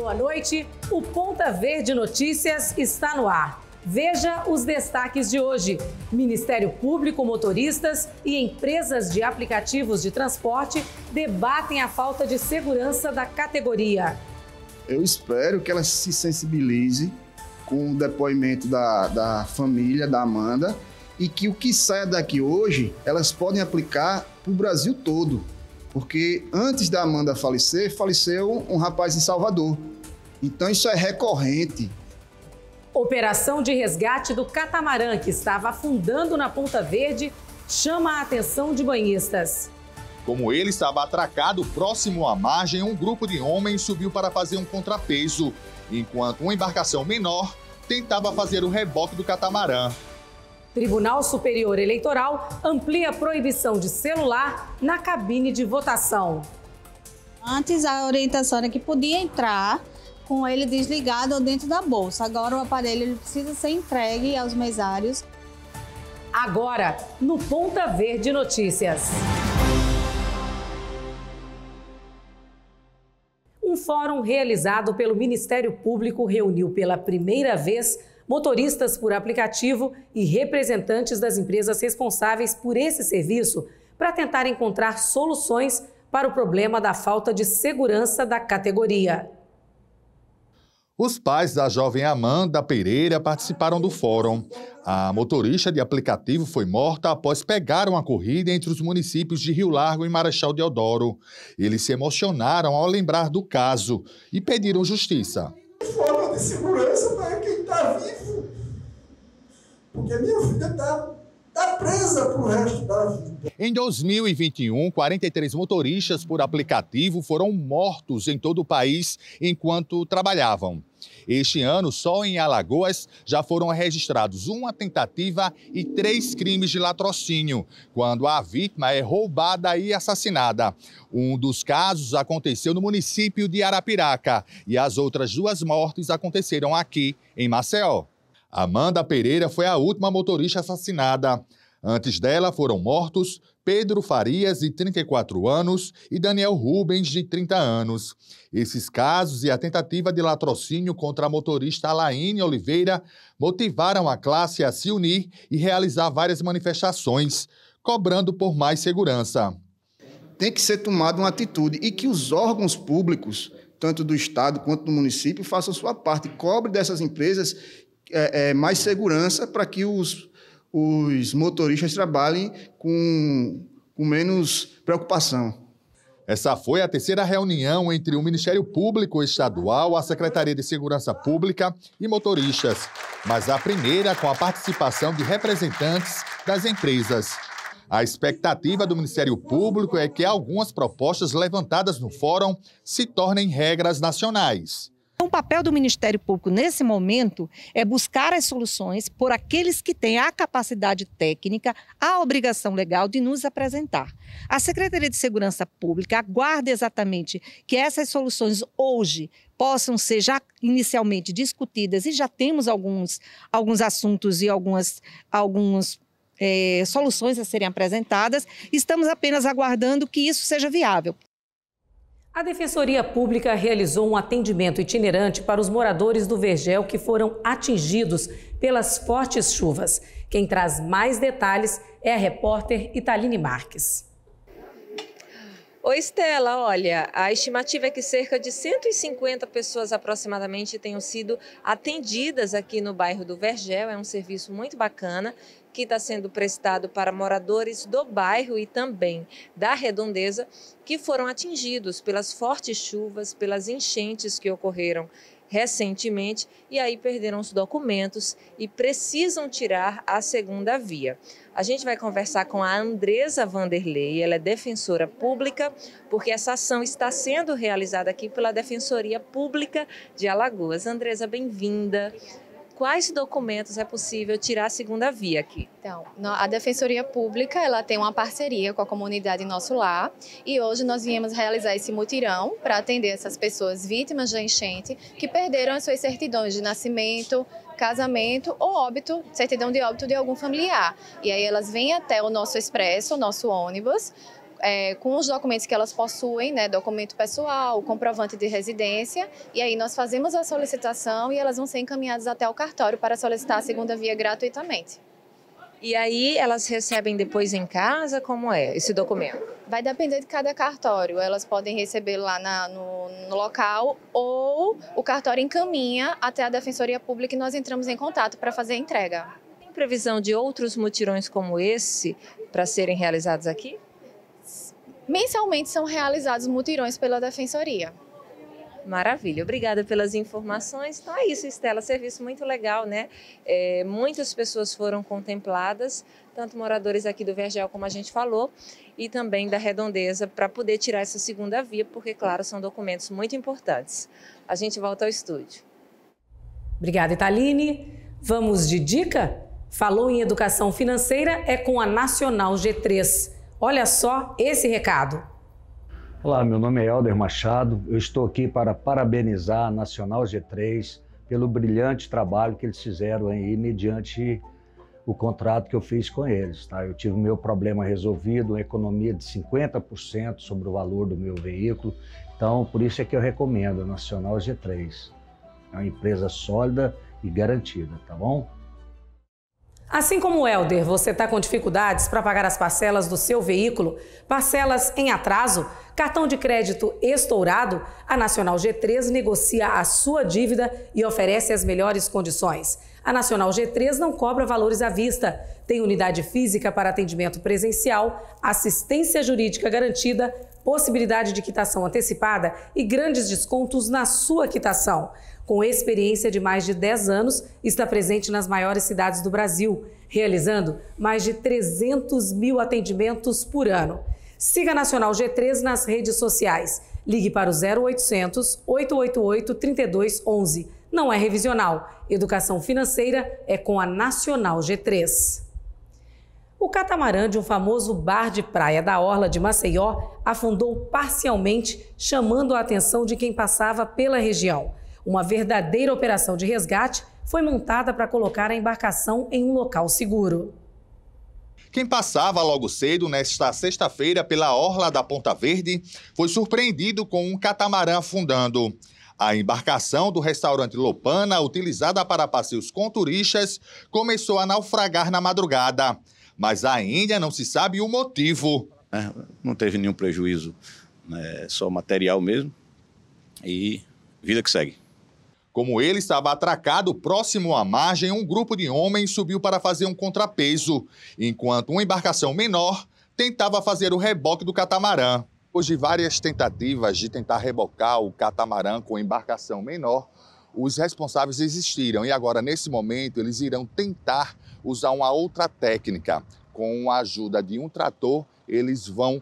Boa noite. O Ponta Verde Notícias está no ar. Veja os destaques de hoje. Ministério Público, motoristas e empresas de aplicativos de transporte debatem a falta de segurança da categoria. Eu espero que ela se sensibilize com o depoimento da, da família da Amanda e que o que saia daqui hoje elas podem aplicar para o Brasil todo. Porque antes da Amanda falecer, faleceu um rapaz em Salvador. Então isso é recorrente. Operação de resgate do catamarã que estava afundando na Ponta Verde chama a atenção de banhistas. Como ele estava atracado próximo à margem, um grupo de homens subiu para fazer um contrapeso, enquanto uma embarcação menor tentava fazer o reboque do catamarã. Tribunal Superior Eleitoral amplia a proibição de celular na cabine de votação. Antes a orientação era que podia entrar com ele desligado ou dentro da bolsa. Agora o aparelho precisa ser entregue aos mesários. Agora, no Ponta Verde Notícias. Um fórum realizado pelo Ministério Público reuniu pela primeira vez motoristas por aplicativo e representantes das empresas responsáveis por esse serviço para tentar encontrar soluções para o problema da falta de segurança da categoria. Os pais da jovem Amanda Pereira participaram do fórum. A motorista de aplicativo foi morta após pegar uma corrida entre os municípios de Rio Largo e Marechal Deodoro. Eles se emocionaram ao lembrar do caso e pediram justiça. Falta de segurança, né? porque minha filha está tá presa para o resto da vida. Em 2021, 43 motoristas por aplicativo foram mortos em todo o país enquanto trabalhavam. Este ano, só em Alagoas, já foram registrados uma tentativa e três crimes de latrocínio, quando a vítima é roubada e assassinada. Um dos casos aconteceu no município de Arapiraca e as outras duas mortes aconteceram aqui em Maceió. Amanda Pereira foi a última motorista assassinada. Antes dela foram mortos Pedro Farias, de 34 anos, e Daniel Rubens, de 30 anos. Esses casos e a tentativa de latrocínio contra a motorista Alaine Oliveira motivaram a classe a se unir e realizar várias manifestações, cobrando por mais segurança. Tem que ser tomada uma atitude e que os órgãos públicos, tanto do Estado quanto do município, façam sua parte, cobre dessas empresas é, é, mais segurança para que os, os motoristas trabalhem com, com menos preocupação. Essa foi a terceira reunião entre o Ministério Público Estadual, a Secretaria de Segurança Pública e motoristas, mas a primeira com a participação de representantes das empresas. A expectativa do Ministério Público é que algumas propostas levantadas no fórum se tornem regras nacionais. Então, o papel do Ministério Público nesse momento é buscar as soluções por aqueles que têm a capacidade técnica, a obrigação legal de nos apresentar. A Secretaria de Segurança Pública aguarda exatamente que essas soluções hoje possam ser já inicialmente discutidas e já temos alguns, alguns assuntos e algumas, alguns é, soluções a serem apresentadas. Estamos apenas aguardando que isso seja viável. A Defensoria Pública realizou um atendimento itinerante para os moradores do Vergel que foram atingidos pelas fortes chuvas. Quem traz mais detalhes é a repórter Italine Marques. Oi, Estela, olha, a estimativa é que cerca de 150 pessoas aproximadamente tenham sido atendidas aqui no bairro do Vergel. É um serviço muito bacana que está sendo prestado para moradores do bairro e também da redondeza que foram atingidos pelas fortes chuvas, pelas enchentes que ocorreram recentemente e aí perderam os documentos e precisam tirar a segunda via. A gente vai conversar com a Andresa Vanderlei, ela é defensora pública, porque essa ação está sendo realizada aqui pela Defensoria Pública de Alagoas. Andresa, bem-vinda quais documentos é possível tirar a segunda via aqui? Então, a Defensoria Pública, ela tem uma parceria com a comunidade Nosso Lar e hoje nós viemos realizar esse mutirão para atender essas pessoas vítimas da enchente que perderam as suas certidões de nascimento, casamento ou óbito, certidão de óbito de algum familiar. E aí elas vêm até o nosso expresso, o nosso ônibus, é, com os documentos que elas possuem, né, documento pessoal, comprovante de residência, e aí nós fazemos a solicitação e elas vão ser encaminhadas até o cartório para solicitar a segunda via gratuitamente. E aí elas recebem depois em casa? Como é esse documento? Vai depender de cada cartório. Elas podem receber lá na, no, no, local ou o cartório encaminha até a Defensoria Pública e nós entramos em contato para fazer a entrega. Tem previsão de outros mutirões como esse para serem realizados aqui? Mensalmente são realizados mutirões pela Defensoria. Maravilha, obrigada pelas informações. Então é isso, Estela, serviço muito legal, né? É, muitas pessoas foram contempladas, tanto moradores aqui do Vergel, como a gente falou, e também da Redondeza, para poder tirar essa segunda via, porque, claro, são documentos muito importantes. A gente volta ao estúdio. Obrigada, Italine. Vamos de dica? Falou em educação financeira, é com a Nacional G3. Olha só esse recado. Olá, meu nome é Helder Machado. Eu estou aqui para parabenizar a Nacional G3 pelo brilhante trabalho que eles fizeram aí mediante o contrato que eu fiz com eles. Tá? Eu tive meu problema resolvido, uma economia de 50% sobre o valor do meu veículo. Então, por isso é que eu recomendo a Nacional G3. É uma empresa sólida e garantida, tá bom? Assim como o Helder, você está com dificuldades para pagar as parcelas do seu veículo, parcelas em atraso, cartão de crédito estourado? A Nacional G3 negocia a sua dívida e oferece as melhores condições. A Nacional G3 não cobra valores à vista, tem unidade física para atendimento presencial, assistência jurídica garantida, possibilidade de quitação antecipada e grandes descontos na sua quitação com experiência de mais de 10 anos, está presente nas maiores cidades do Brasil, realizando mais de 300 mil atendimentos por ano. Siga a Nacional G3 nas redes sociais. Ligue para o 0800 888 3211. Não é revisional. Educação financeira é com a Nacional G3. O catamarã de um famoso bar de praia da Orla de Maceió afundou parcialmente, chamando a atenção de quem passava pela região. Uma verdadeira operação de resgate foi montada para colocar a embarcação em um local seguro. Quem passava logo cedo nesta sexta-feira pela orla da Ponta Verde foi surpreendido com um catamarã afundando. A embarcação do restaurante Lopana, utilizada para passeios com turistas, começou a naufragar na madrugada, mas ainda não se sabe o motivo. É, não teve nenhum prejuízo, né? só material mesmo e vida que segue. Como ele estava atracado próximo à margem, um grupo de homens subiu para fazer um contrapeso, enquanto uma embarcação menor tentava fazer o reboque do catamarã. Depois de várias tentativas de tentar rebocar o catamarã com embarcação menor, os responsáveis existiram e agora, nesse momento, eles irão tentar usar uma outra técnica. Com a ajuda de um trator, eles vão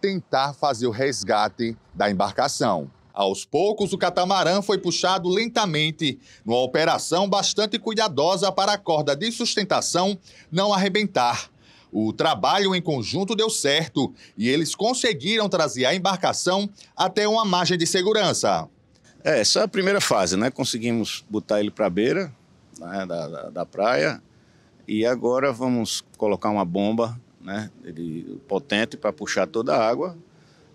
tentar fazer o resgate da embarcação. Aos poucos, o catamarã foi puxado lentamente, numa operação bastante cuidadosa para a corda de sustentação não arrebentar. O trabalho em conjunto deu certo e eles conseguiram trazer a embarcação até uma margem de segurança. É, essa é a primeira fase, né? Conseguimos botar ele para a beira né, da, da, da, praia e agora vamos colocar uma bomba né, ele, potente para puxar toda a água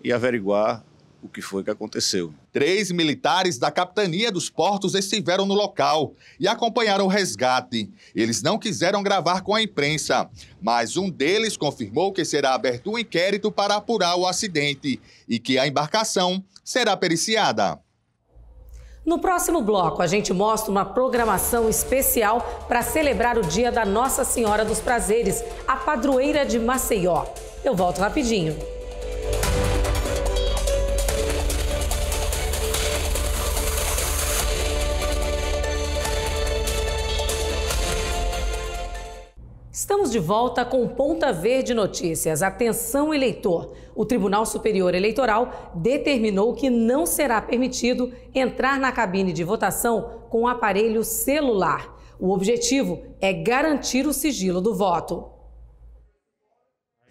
e averiguar o que foi que aconteceu. Três militares da capitania dos portos estiveram no local e acompanharam o resgate. Eles não quiseram gravar com a imprensa, mas um deles confirmou que será aberto um inquérito para apurar o acidente e que a embarcação será periciada. No próximo bloco, a gente mostra uma programação especial para celebrar o dia da Nossa Senhora dos Prazeres, a padroeira de Maceió. Eu volto rapidinho. Estamos de volta com Ponta Verde Notícias. Atenção, eleitor! O Tribunal Superior Eleitoral determinou que não será permitido entrar na cabine de votação com aparelho celular. O objetivo é garantir o sigilo do voto.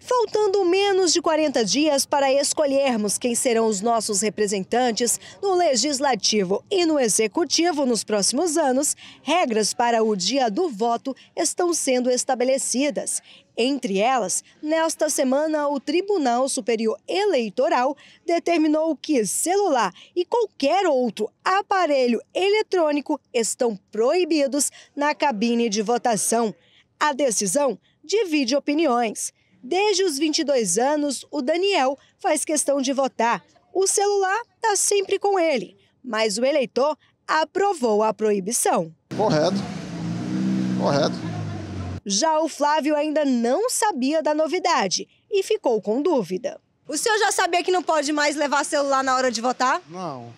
Faltando menos de 40 dias para escolhermos quem serão os nossos representantes no Legislativo e no Executivo nos próximos anos, regras para o dia do voto estão sendo estabelecidas. Entre elas, nesta semana, o Tribunal Superior Eleitoral determinou que celular e qualquer outro aparelho eletrônico estão proibidos na cabine de votação. A decisão divide opiniões. Desde os 22 anos, o Daniel faz questão de votar. O celular está sempre com ele, mas o eleitor aprovou a proibição. Correto. Correto. Já o Flávio ainda não sabia da novidade e ficou com dúvida. O senhor já sabia que não pode mais levar celular na hora de votar? Não,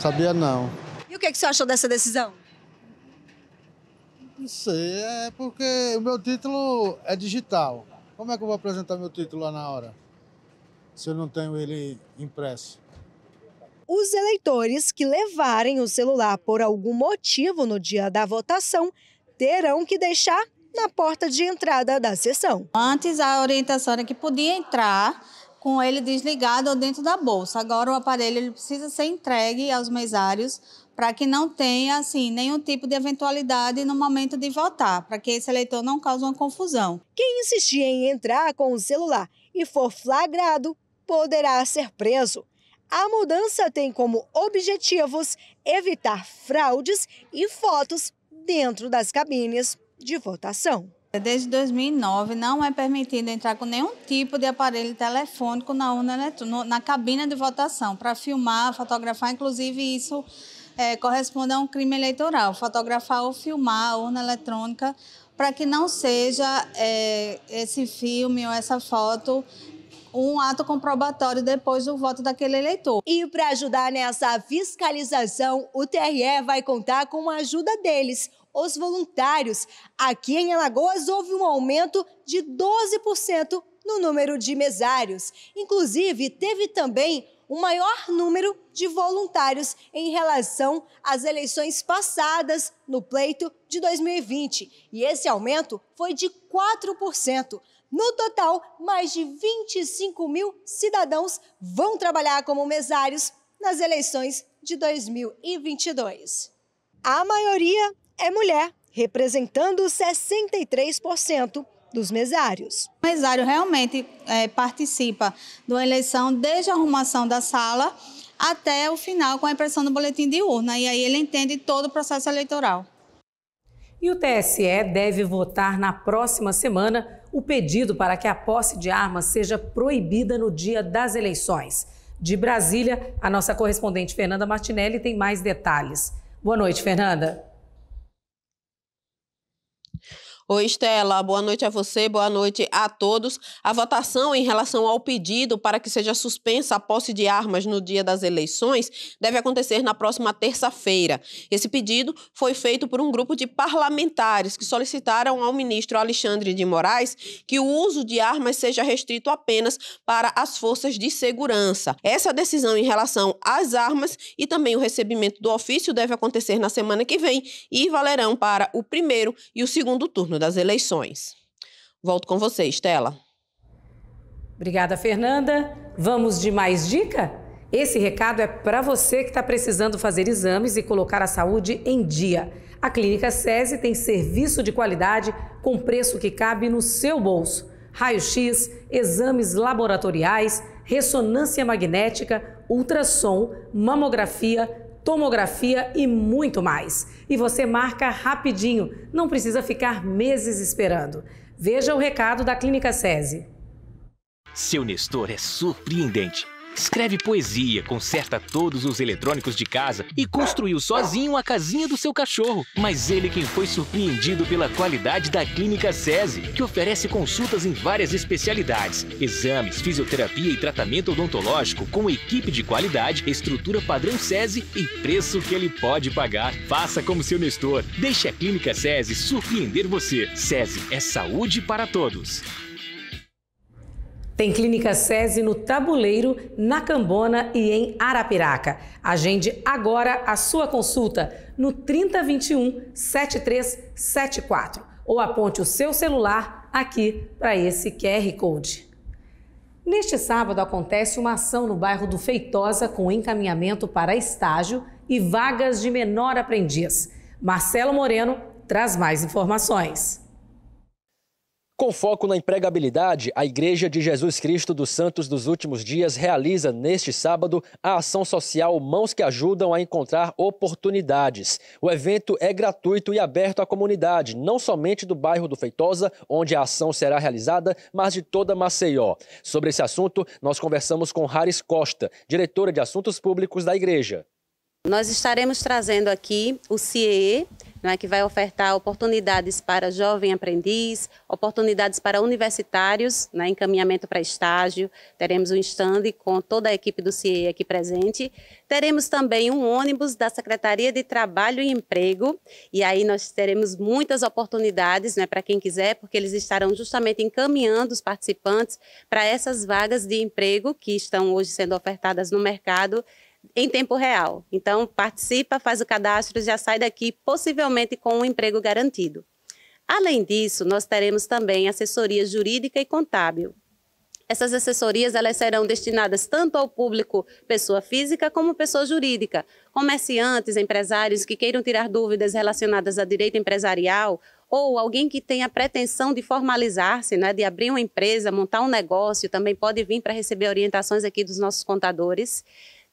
sabia não. E o que, é que o senhor achou dessa decisão? Não sei, é porque o meu título é digital. Como é que eu vou apresentar meu título lá na hora? Se eu não tenho ele impresso? Os eleitores que levarem o celular por algum motivo no dia da votação terão que deixar na porta de entrada da sessão. Antes a orientação era que podia entrar com ele desligado ou dentro da bolsa. Agora o aparelho ele precisa ser entregue aos mesários para que não tenha assim nenhum tipo de eventualidade no momento de votar, para que esse eleitor não cause uma confusão. Quem insistir em entrar com o celular e for flagrado poderá ser preso. A mudança tem como objetivos evitar fraudes e fotos dentro das cabines de votação. Desde 2009 não é permitido entrar com nenhum tipo de aparelho telefônico na urna eletrônica, na cabina de votação, para filmar, fotografar, inclusive isso é, corresponde a um crime eleitoral, fotografar ou filmar a urna eletrônica para que não seja é, esse filme ou essa foto um ato comprobatório depois do voto daquele eleitor. E para ajudar nessa fiscalização, o TRE vai contar com a ajuda deles, os voluntários. Aqui em Alagoas houve um aumento de 12% no número de mesários. Inclusive, teve também o um maior número de voluntários em relação às eleições passadas no pleito de 2020. E esse aumento foi de 4%. No total, mais de 25 mil cidadãos vão trabalhar como mesários nas eleições de 2022. A maioria é mulher, representando 63% dos mesários. O mesário realmente é, participa de uma eleição desde a arrumação da sala até o final com a impressão do boletim de urna, e aí ele entende todo o processo eleitoral. E o TSE deve votar na próxima semana o pedido para que a posse de armas seja proibida no dia das eleições. De Brasília, a nossa correspondente Fernanda Martinelli tem mais detalhes. Boa noite, Fernanda. Oi, Estela, boa noite a você, boa noite a todos. A votação em relação ao pedido para que seja suspensa a posse de armas no dia das eleições deve acontecer na próxima terça-feira. Esse pedido foi feito por um grupo de parlamentares que solicitaram ao ministro Alexandre de Moraes que o uso de armas seja restrito apenas para as forças de segurança. Essa decisão em relação às armas e também o recebimento do ofício deve acontecer na semana que vem e valerão para o primeiro e o segundo turno turno das eleições. Volto com você, Estela. Obrigada, Fernanda. Vamos de mais dica? Esse recado é para você que está precisando fazer exames e colocar a saúde em dia. A Clínica SESI tem serviço de qualidade com preço que cabe no seu bolso. Raio-X, exames laboratoriais, ressonância magnética, ultrassom, mamografia, tomografia e muito mais. E você marca rapidinho, não precisa ficar meses esperando. Veja o recado da Clínica SESI. Seu Nestor é surpreendente. Escreve poesia, conserta todos os eletrônicos de casa e construiu sozinho a casinha do seu cachorro. Mas ele quem foi surpreendido pela qualidade da Clínica SESI, que oferece consultas em várias especialidades, exames, fisioterapia e tratamento odontológico com equipe de qualidade, estrutura padrão SESI e preço que ele pode pagar. Faça como seu Nestor. Deixe a Clínica SESI surpreender você. SESI é saúde para todos. Tem Clínica SESI no Tabuleiro, na Cambona e em Arapiraca. Agende agora a sua consulta no 3021 7374 ou aponte o seu celular aqui para esse QR Code. Neste sábado acontece uma ação no bairro do Feitosa com encaminhamento para estágio e vagas de menor aprendiz. Marcelo Moreno traz mais informações. Com foco na empregabilidade, a Igreja de Jesus Cristo dos Santos dos Últimos Dias realiza neste sábado a ação social Mãos que Ajudam a Encontrar Oportunidades. O evento é gratuito e aberto à comunidade, não somente do bairro do Feitosa, onde a ação será realizada, mas de toda Maceió. Sobre esse assunto, nós conversamos com Haris Costa, diretora de Assuntos Públicos da Igreja. Nós estaremos trazendo aqui o CIEE, não é? que vai ofertar oportunidades para jovem aprendiz, oportunidades para universitários, né? encaminhamento para estágio. Teremos um stand com toda a equipe do CIE aqui presente. Teremos também um ônibus da Secretaria de Trabalho e Emprego, e aí nós teremos muitas oportunidades né? para quem quiser, porque eles estarão justamente encaminhando os participantes para essas vagas de emprego que estão hoje sendo ofertadas no mercado em tempo real. Então, participa, faz o cadastro, já sai daqui, possivelmente com um emprego garantido. Além disso, nós teremos também assessoria jurídica e contábil. Essas assessorias elas serão destinadas tanto ao público pessoa física como pessoa jurídica, comerciantes, empresários que queiram tirar dúvidas relacionadas a direito empresarial ou alguém que tenha pretensão de formalizar-se, né, de abrir uma empresa, montar um negócio, também pode vir para receber orientações aqui dos nossos contadores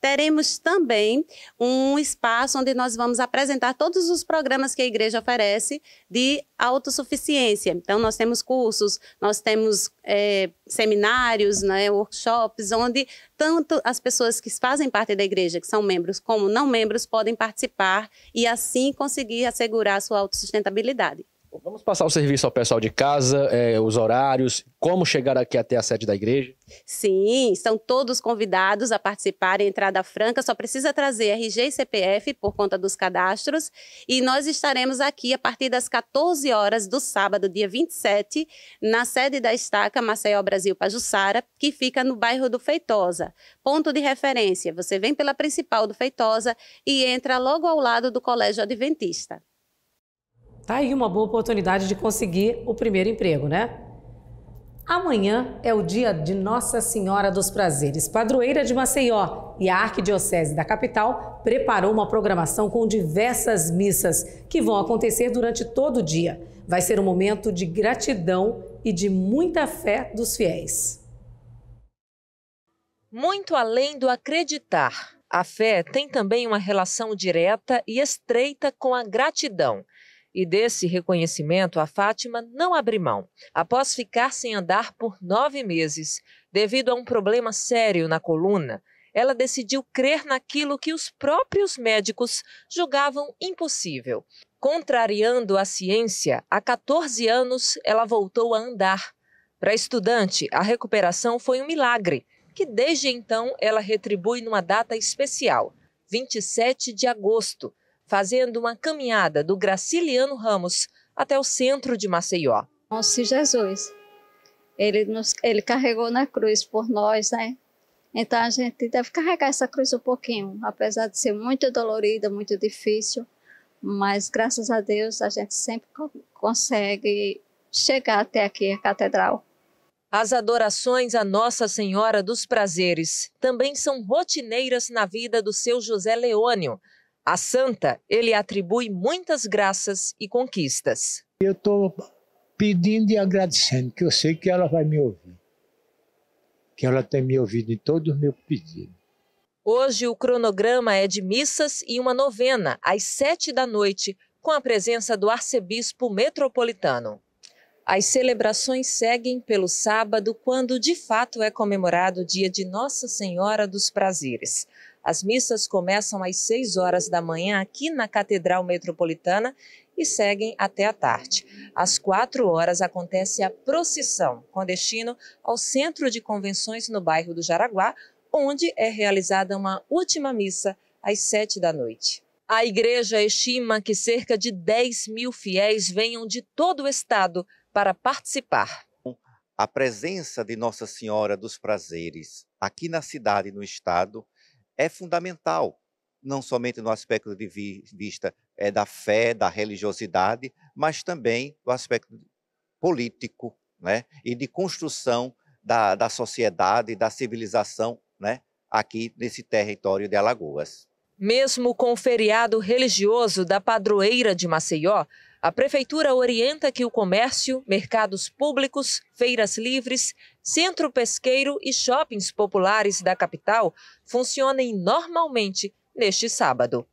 teremos também um espaço onde nós vamos apresentar todos os programas que a igreja oferece de autossuficiência. Então, nós temos cursos, nós temos é, seminários, né, workshops, onde tanto as pessoas que fazem parte da igreja, que são membros, como não membros, podem participar e assim conseguir assegurar a sua autossustentabilidade. Vamos passar o serviço ao pessoal de casa, é, os horários, como chegar aqui até a sede da igreja? Sim, estão todos convidados a participar. Entrada franca, só precisa trazer RG e CPF por conta dos cadastros. E nós estaremos aqui a partir das 14 horas do sábado, dia 27, na sede da Estaca Maceió Brasil Pajussara, que fica no bairro do Feitosa. Ponto de referência: você vem pela principal do Feitosa e entra logo ao lado do Colégio Adventista. Tá aí uma boa oportunidade de conseguir o primeiro emprego, né? Amanhã é o dia de Nossa Senhora dos Prazeres, padroeira de Maceió, e a Arquidiocese da capital preparou uma programação com diversas missas que vão acontecer durante todo o dia. Vai ser um momento de gratidão e de muita fé dos fiéis. Muito além do acreditar, a fé tem também uma relação direta e estreita com a gratidão. E desse reconhecimento, a Fátima não abre mão. Após ficar sem andar por nove meses, devido a um problema sério na coluna, ela decidiu crer naquilo que os próprios médicos julgavam impossível. Contrariando a ciência, há 14 anos ela voltou a andar. Para a estudante, a recuperação foi um milagre, que desde então ela retribui numa data especial, 27 de agosto, fazendo uma caminhada do Graciliano Ramos até o centro de Maceió. Nosso Jesus, ele, nos, ele carregou na cruz por nós, né? Então a gente deve carregar essa cruz um pouquinho, apesar de ser muito dolorida, muito difícil, mas graças a Deus a gente sempre consegue chegar até aqui a catedral. As adorações à Nossa Senhora dos Prazeres também são rotineiras na vida do seu José Leônio, a santa ele atribui muitas graças e conquistas. Eu estou pedindo e agradecendo, que eu sei que ela vai me ouvir. Que ela tem me ouvido em todos os meus pedidos. Hoje o cronograma é de missas e uma novena às sete da noite, com a presença do arcebispo metropolitano. As celebrações seguem pelo sábado, quando de fato é comemorado o dia de Nossa Senhora dos Prazeres. As missas começam às 6 horas da manhã aqui na Catedral Metropolitana e seguem até a tarde. Às 4 horas acontece a procissão, com destino ao Centro de Convenções no bairro do Jaraguá, onde é realizada uma última missa às 7 da noite. A igreja estima que cerca de 10 mil fiéis venham de todo o estado para participar. A presença de Nossa Senhora dos Prazeres aqui na cidade e no estado é fundamental, não somente no aspecto de vista é, da fé, da religiosidade, mas também do aspecto político né, e de construção da, da sociedade, da civilização né, aqui nesse território de Alagoas. Mesmo com o feriado religioso da padroeira de Maceió, a prefeitura orienta que o comércio, mercados públicos, feiras livres, centro pesqueiro e shoppings populares da capital funcionem normalmente neste sábado.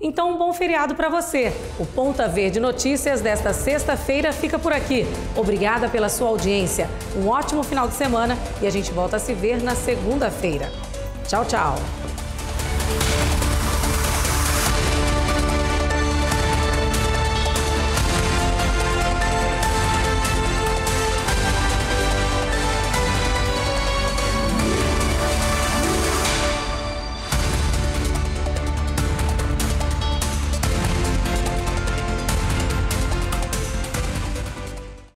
Então, um bom feriado para você. O Ponta Verde Notícias desta sexta-feira fica por aqui. Obrigada pela sua audiência. Um ótimo final de semana e a gente volta a se ver na segunda-feira. Tchau, tchau.